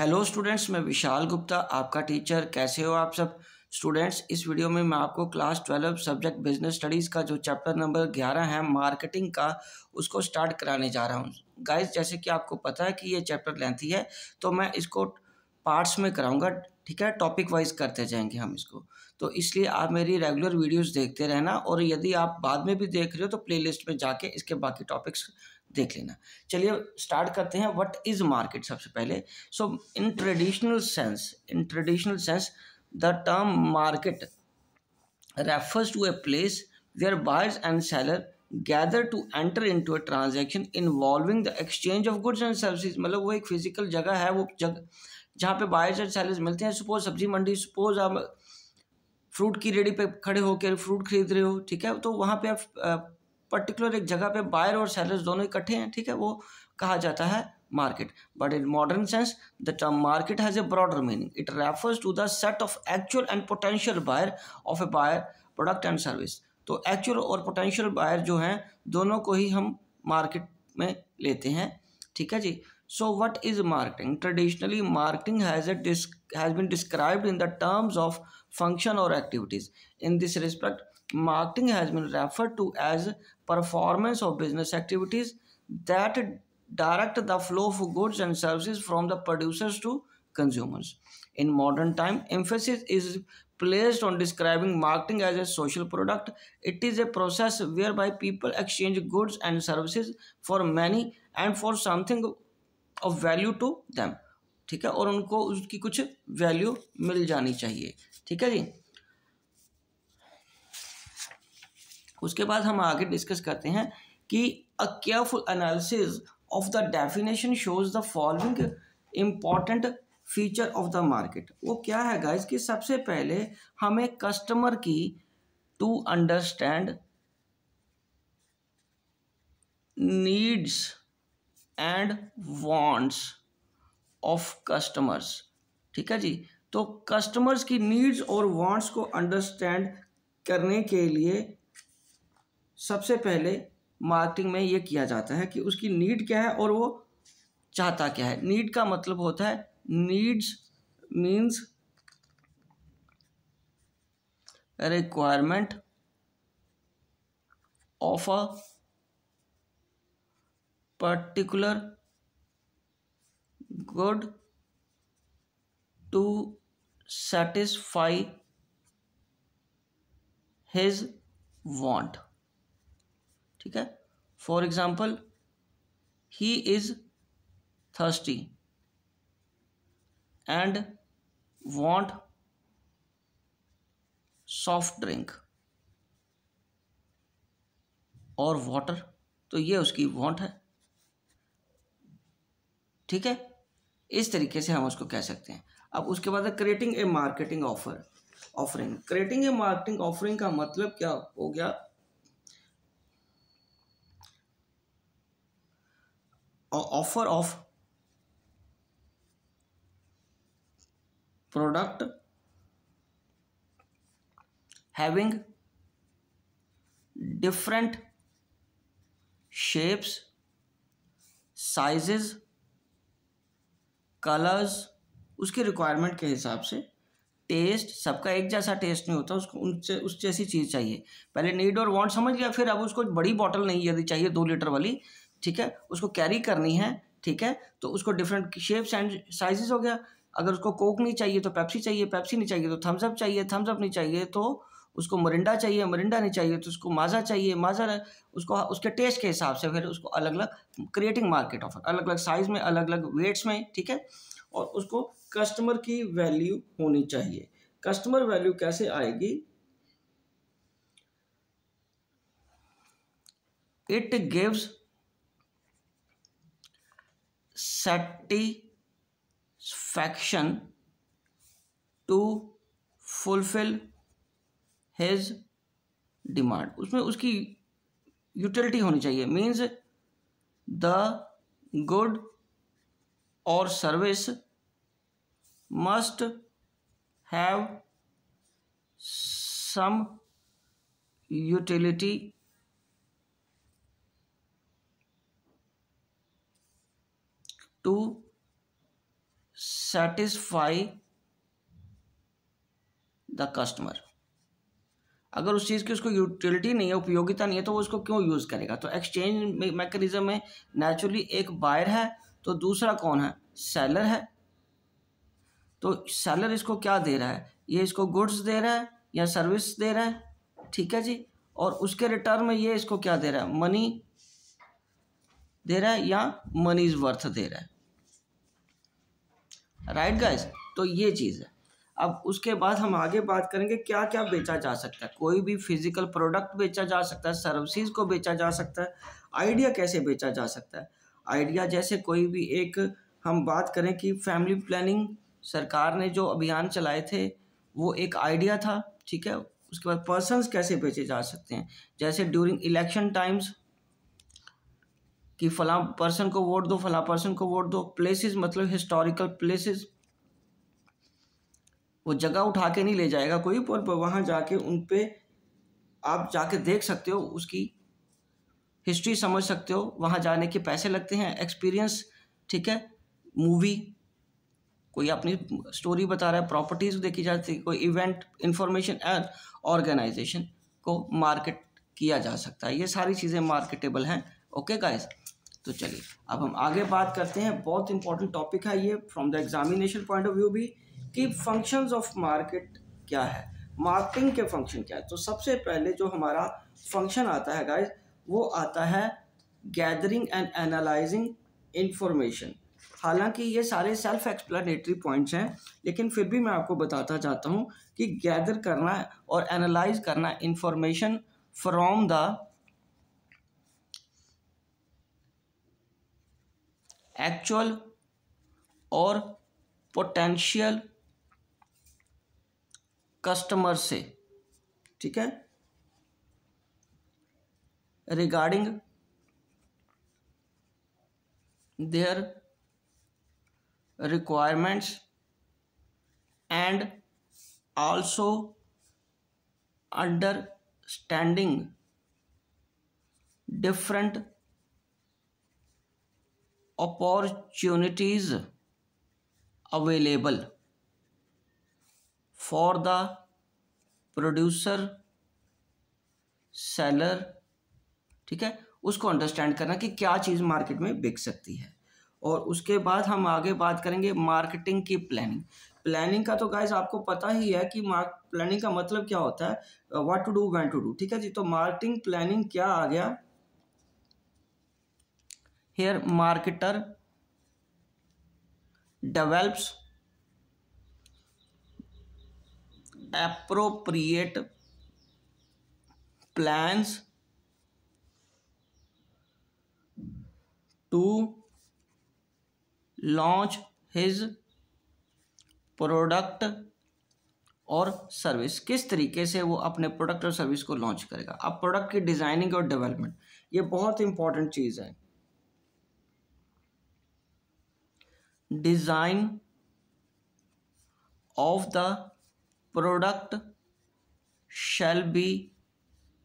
Hello students मैं विशाल गुप्ता आपका teacher कैसे हो आप सब स्टूडेंट्स इस वीडियो में मैं आपको class twelve subject business studies का जो चैप्टर नंबर ग्यारह है मार्केटिंग का उसको स्टार्ट कराने जा रहा हूँ गाइस जैसे कि आपको पता है कि ये चैप्टर लेंथी है तो मैं इसको पार्ट्स में कराऊँगा ठीक है टॉपिक वाइज करते जाएंगे हम इसको तो इसलिए आप मेरी रेगुलर वीडियोज़ देखते रहना और यदि आप बाद में भी देख रहे हो तो प्ले में जाके इसके बाकी टॉपिक्स देख लेना चलिए स्टार्ट करते हैं व्हाट इज़ मार्केट सबसे पहले so in traditional sense in traditional sense the term market to a place where buyers and seller gather to enter into a transaction involving the exchange of goods and services मतलब वो एक physical जगह है वो जगह जहाँ पे buyers and sellers मिलते हैं सपोज सब्जी मंडी सपोज आप फ्रूट की रेडी पे खड़े होकर फ्रूट खरीद रहे हो ठीक है तो वहाँ पे आप पर्टिकुलर एक जगह पे बायर और सेलर्स दोनों इकट्ठे हैं ठीक है वो कहा जाता है market but in modern sense the term market has a broader meaning it refers to the set of actual and potential buyer of a buyer product and service तो एक्चुअल और पोटेंशियल बायर जो हैं दोनों को ही हम market में लेते हैं ठीक है जी so what is marketing traditionally marketing has a has been described in the terms of function और activities in this respect marketing has been refer to as performance of business activities that direct the flow of goods and services from the producers to consumers. In modern time, emphasis is placed on describing marketing as a social product. It is a process whereby people exchange goods and services for money and for something of value to them. ठीक है और उनको उसकी कुछ value मिल जानी चाहिए ठीक है जी उसके बाद हम आगे डिस्कस करते हैं कि a careful analysis of the definition shows the following important feature of the market वो क्या है गाइज कि सबसे पहले हमें कस्टमर की to understand needs and wants of customers ठीक है जी तो कस्टमर्स की नीड्स और वांट्स को अंडरस्टैंड करने के लिए सबसे पहले मार्केटिंग में ये किया जाता है कि उसकी नीड क्या है और वो चाहता क्या है नीड का मतलब होता है needs means requirement of a particular good to satisfy his want ठीक है for example he is thirsty and want soft drink और वाटर तो ये उसकी वॉन्ट है ठीक है इस तरीके से हम उसको कह सकते हैं अब उसके बाद creating a marketing offer offering creating a marketing offering का मतलब क्या हो गया offer of product having different shapes sizes colours उसके रिक्वायरमेंट के हिसाब से टेस्ट सबका एक जैसा टेस्ट नहीं होता उसको उनसे उस जैसी चीज़ चाहिए पहले नीड और वांट समझ लिया फिर अब उसको बड़ी बॉटल नहीं यदि चाहिए दो लीटर वाली ठीक है उसको कैरी करनी है ठीक है तो उसको डिफरेंट शेप्स एंड साइजेस हो गया अगर उसको कोक नहीं चाहिए तो पेप्सी चाहिए पेप्सी नहीं चाहिए तो थम्सअप चाहिए थम्सअप नहीं चाहिए तो उसको मरिंडा चाहिए मरिंडा नहीं चाहिए तो उसको माजा चाहिए माजा उसको उसके टेस्ट के हिसाब से फिर उसको अलग अलग क्रिएटिंग मार्केट ऑफर अलग अलग साइज में अलग अलग वेट्स में ठीक है और उसको कस्टमर की वैल्यू होनी चाहिए कस्टमर वैल्यू कैसे आएगी it gives satisfaction to fulfill his demand उसमें उसकी यूटिलिटी होनी चाहिए मीन्स द गुड और service must have some utility to satisfy the customer अगर उस चीज़ की उसको यूटिलिटी नहीं है उपयोगिता नहीं है तो वो उसको क्यों यूज़ करेगा तो एक्सचेंज मैकेनिज्म में नेचुरली एक बायर है तो दूसरा कौन है सेलर है तो सेलर इसको क्या दे रहा है ये इसको गुड्स दे रहा है या सर्विस दे रहा है ठीक है जी और उसके रिटर्न में ये इसको क्या दे रहा है मनी दे रहा है या मनी इज वर्थ दे रहा है राइट right गाइस तो ये चीज़ है अब उसके बाद हम आगे बात करेंगे क्या क्या बेचा जा सकता है कोई भी फिजिकल प्रोडक्ट बेचा जा सकता है सर्विसेज को बेचा जा सकता है आइडिया कैसे बेचा जा सकता है आइडिया जैसे कोई भी एक हम बात करें कि फैमिली प्लानिंग सरकार ने जो अभियान चलाए थे वो एक आइडिया था ठीक है उसके बाद पर्सनस कैसे बेचे जा सकते हैं जैसे ड्यूरिंग इलेक्शन टाइम्स कि फला पर्सन को वोट दो फला पर्सन को वोट दो प्लेसेस मतलब हिस्टोरिकल प्लेसेस वो जगह उठा के नहीं ले जाएगा कोई पर वहाँ जाके उन पर आप जाके देख सकते हो उसकी हिस्ट्री समझ सकते हो वहाँ जाने के पैसे लगते हैं एक्सपीरियंस ठीक है मूवी कोई अपनी स्टोरी बता रहा है प्रॉपर्टीज़ देखी जाती है कोई इवेंट इंफॉर्मेशन एंड ऑर्गेनाइजेशन को मार्केट किया जा सकता है ये सारी चीज़ें मार्केटेबल हैं ओके गाइस तो चलिए अब हम आगे बात करते हैं बहुत इंपॉर्टेंट टॉपिक है ये from the examination point of view भी कि फंक्शंस ऑफ मार्केट क्या है मार्केटिंग के फंक्शन क्या है तो सबसे पहले जो हमारा फंक्शन आता है गाइज वो आता है गैदरिंग एंड एनालाइजिंग इंफॉर्मेशन हालांकि ये सारे सेल्फ एक्सप्लेनेटरी पॉइंट्स हैं लेकिन फिर भी मैं आपको बताता चाहता हूँ कि गैदर करना और एनालाइज करना इंफॉर्मेशन फ्रॉम द एक्चुअल और पोटेंशियल कस्टमर से ठीक है regarding their requirements and also understanding different opportunities available for the producer seller ठीक है उसको अंडरस्टैंड करना कि क्या चीज़ मार्केट में बिक सकती है और उसके बाद हम आगे बात करेंगे मार्केटिंग की प्लानिंग प्लानिंग का तो गाइज आपको पता ही है कि मार्क प्लानिंग का मतलब क्या होता है what to do when to do ठीक है जी तो मार्केटिंग प्लानिंग क्या आ गया here marketer develops appropriate plans to launch his product और सर्विस किस तरीके से वो अपने प्रोडक्ट और सर्विस को लॉन्च करेगा अब प्रोडक्ट की डिज़ाइनिंग और डेवलपमेंट ये बहुत इंपॉर्टेंट चीज़ है design of the product shall be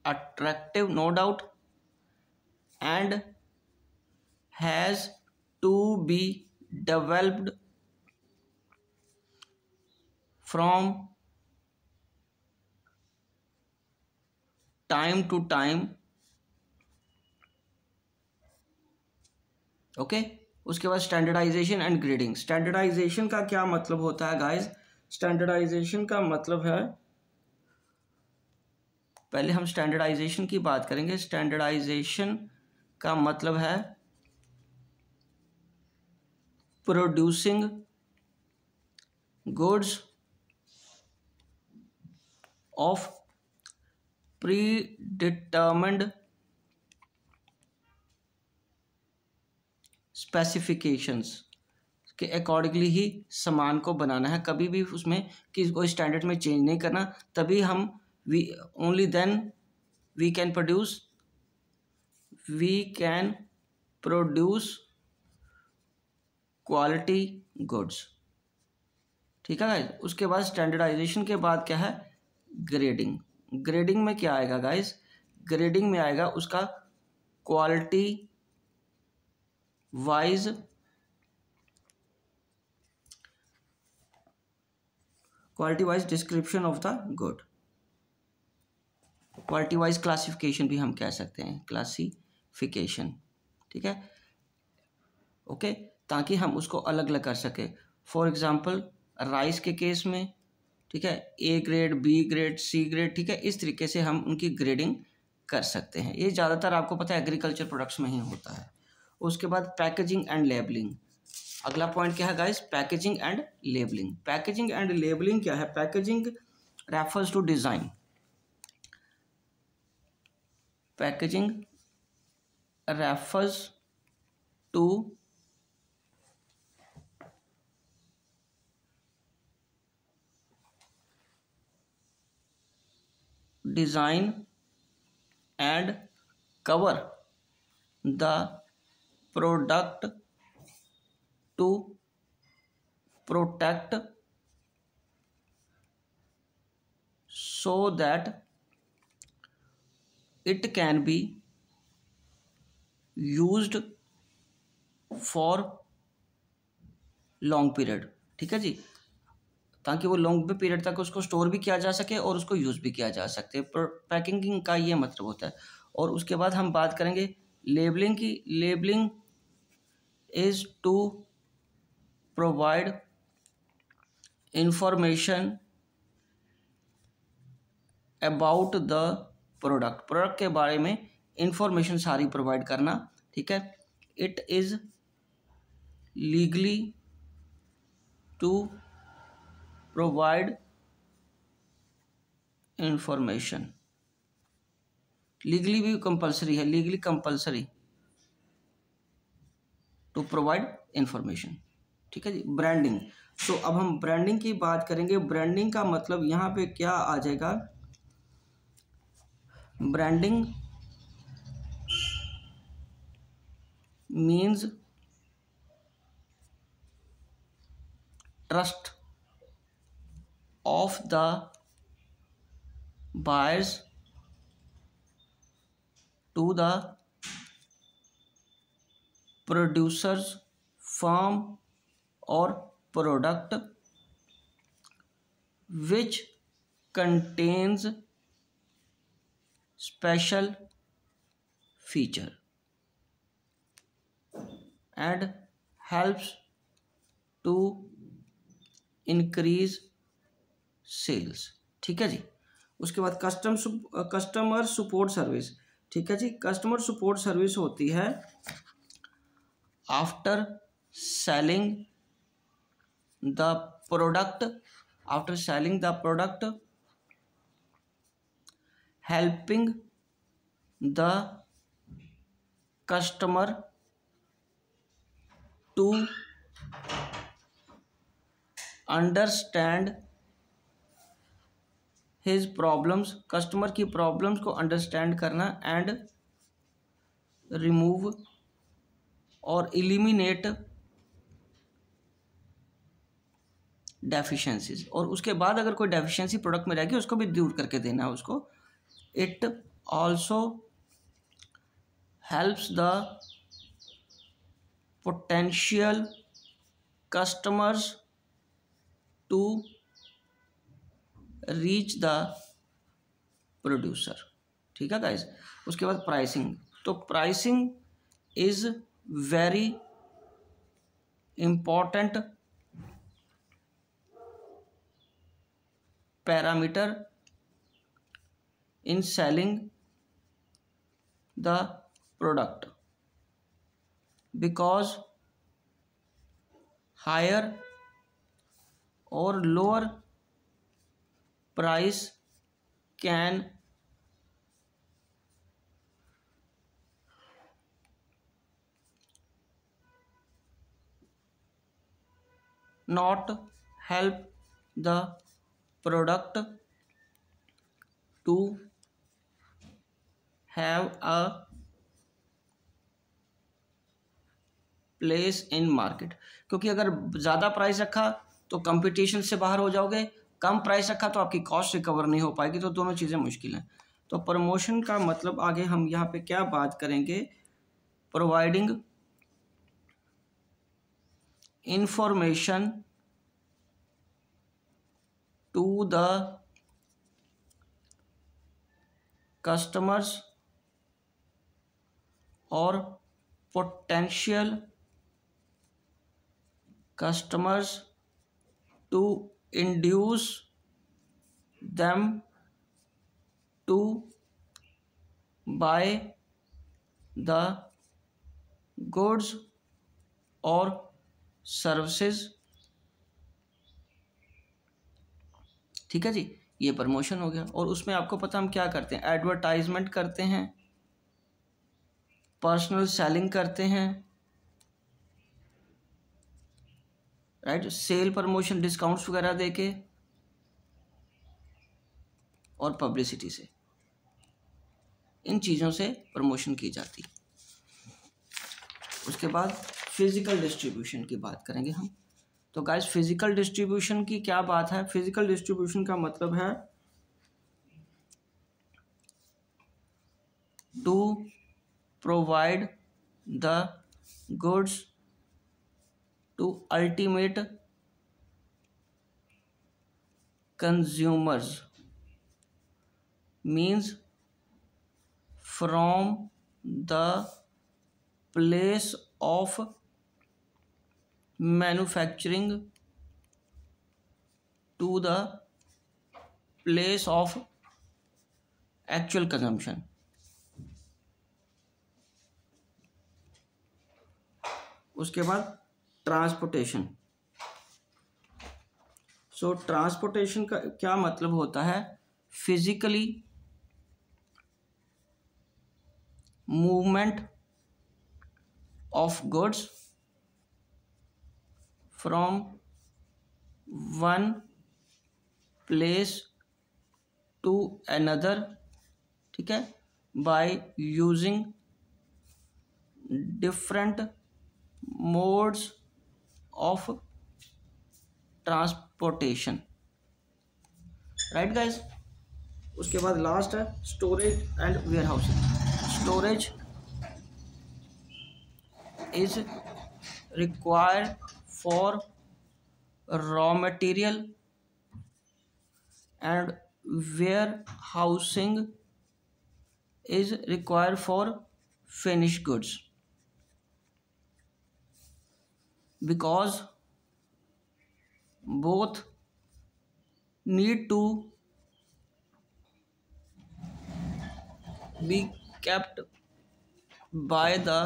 attractive no doubt and has to be developed from time to time okay उसके बाद स्टैंडर्डाइजेशन एंड ग्रेडिंग स्टैंडर्डाइजेशन का क्या मतलब होता है गाइस स्टैंडर्डाइजेशन का मतलब है पहले हम स्टैंडर्डाइजेशन की बात करेंगे स्टैंडर्डाइजेशन का मतलब है producing goods of predetermined specifications के अकॉर्डिंगली ही सामान को बनाना है कभी भी उसमें किसी को स्टैंडर्ड में चेंज नहीं करना तभी हम we only then we can produce we can produce quality goods ठीक है गाइज उसके बाद स्टैंडर्डाइजेशन के बाद क्या है ग्रेडिंग ग्रेडिंग में क्या आएगा गाइज ग्रेडिंग में आएगा उसका quality wise quality wise description of the good quality wise classification भी हम कह सकते हैं क्लासिफिकेशन ठीक है ओके okay? ताकि हम उसको अलग अलग कर सके फॉर एग्जाम्पल राइस के केस में ठीक है A grade B grade C grade ठीक है इस तरीके से हम उनकी ग्रेडिंग कर सकते हैं ये ज़्यादातर आपको पता है एग्रीकल्चर प्रोडक्ट्स में ही होता है उसके बाद पैकेजिंग एंड लेबलिंग अगला पॉइंट क्या है guys packaging and labelling packaging and labelling क्या है packaging refers to design packaging refers to design and cover the product to protect so that it can be use for long period ठीक है जी ताकि वो long period तक उसको store भी किया जा सके और उसको यूज़ भी किया जा सकते पैकिंग का ये मतलब होता है और उसके बाद हम बात करेंगे लेबलिंग की labelling is to provide information about the product product के बारे में इंफॉर्मेशन सारी प्रोवाइड करना ठीक है it is legally to provide information legally भी कंपलसरी है legally compulsory to provide information ठीक है जी ब्रांडिंग तो अब हम ब्रांडिंग की बात करेंगे ब्रांडिंग का मतलब यहाँ पे क्या आ जाएगा branding means trust of the buyers to the producers form और product which contains special feature and helps to increase sales ठीक है जी उसके बाद कस्टम कस्टमर सपोर्ट सर्विस ठीक है जी कस्टमर सपोर्ट सर्विस होती है after selling the product after selling the product helping the customer to understand his problems customer की problems को अंडरस्टैंड करना एंड रिमूव और इलिमिनेट डेफिशिएंसीज और उसके बाद अगर कोई डेफिशिएंसी प्रोडक्ट में रहेगी उसको भी दूर करके देना है उसको it also helps the potential customers to reach the producer ठीक है गाइस उसके बाद प्राइसिंग तो pricing is very important parameter in selling the product because higher or lower price can not help the product to have a place in market क्योंकि अगर ज़्यादा price रखा तो कंपटीशन से बाहर हो जाओगे कम प्राइस रखा तो आपकी कॉस्ट रिकवर नहीं हो पाएगी तो दोनों चीज़ें मुश्किल हैं तो प्रमोशन का मतलब आगे हम यहाँ पे क्या बात करेंगे providing information to the customers or potential customers to induce them to buy the goods or services ठीक है जी ये प्रमोशन हो गया और उसमें आपको पता हम क्या करते हैं एडवर्टाइजमेंट करते हैं पर्सनल सेलिंग करते हैं राइट सेल प्रमोशन डिस्काउंट्स वगैरह देके और पब्लिसिटी से इन चीज़ों से प्रमोशन की जाती उसके बाद फिज़िकल डिस्ट्रीब्यूशन की बात करेंगे हम तो गाइज फिज़िकल डिस्ट्रीब्यूशन की क्या बात है फिज़िकल डिस्ट्रीब्यूशन का मतलब है to provide the goods to ultimate consumers means from the place of manufacturing to the place of actual consumption उसके बाद ट्रांसपोर्टेशन सो ट्रांसपोर्टेशन का क्या मतलब होता है physically movement of goods from one place to another ठीक है by using different modes of transportation right right guys उसके बाद लास्ट है storage and warehousing storage is required for raw material and warehousing is required for finished goods because both need to be kept by the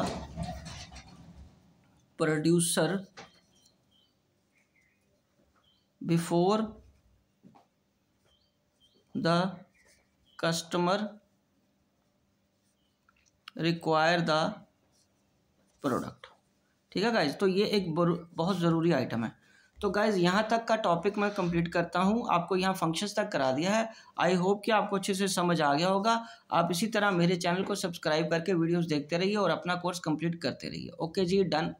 producer before the customer require the product ठीक है guys तो ये एक बहुत ज़रूरी item है तो guys यहाँ तक का टॉपिक मैं कंप्लीट करता हूँ आपको यहाँ फंक्शंस तक करा दिया है आई होप कि आपको अच्छे से समझ आ गया होगा आप इसी तरह मेरे चैनल को सब्सक्राइब करके वीडियोस देखते रहिए और अपना कोर्स कंप्लीट करते रहिए ओके जी डन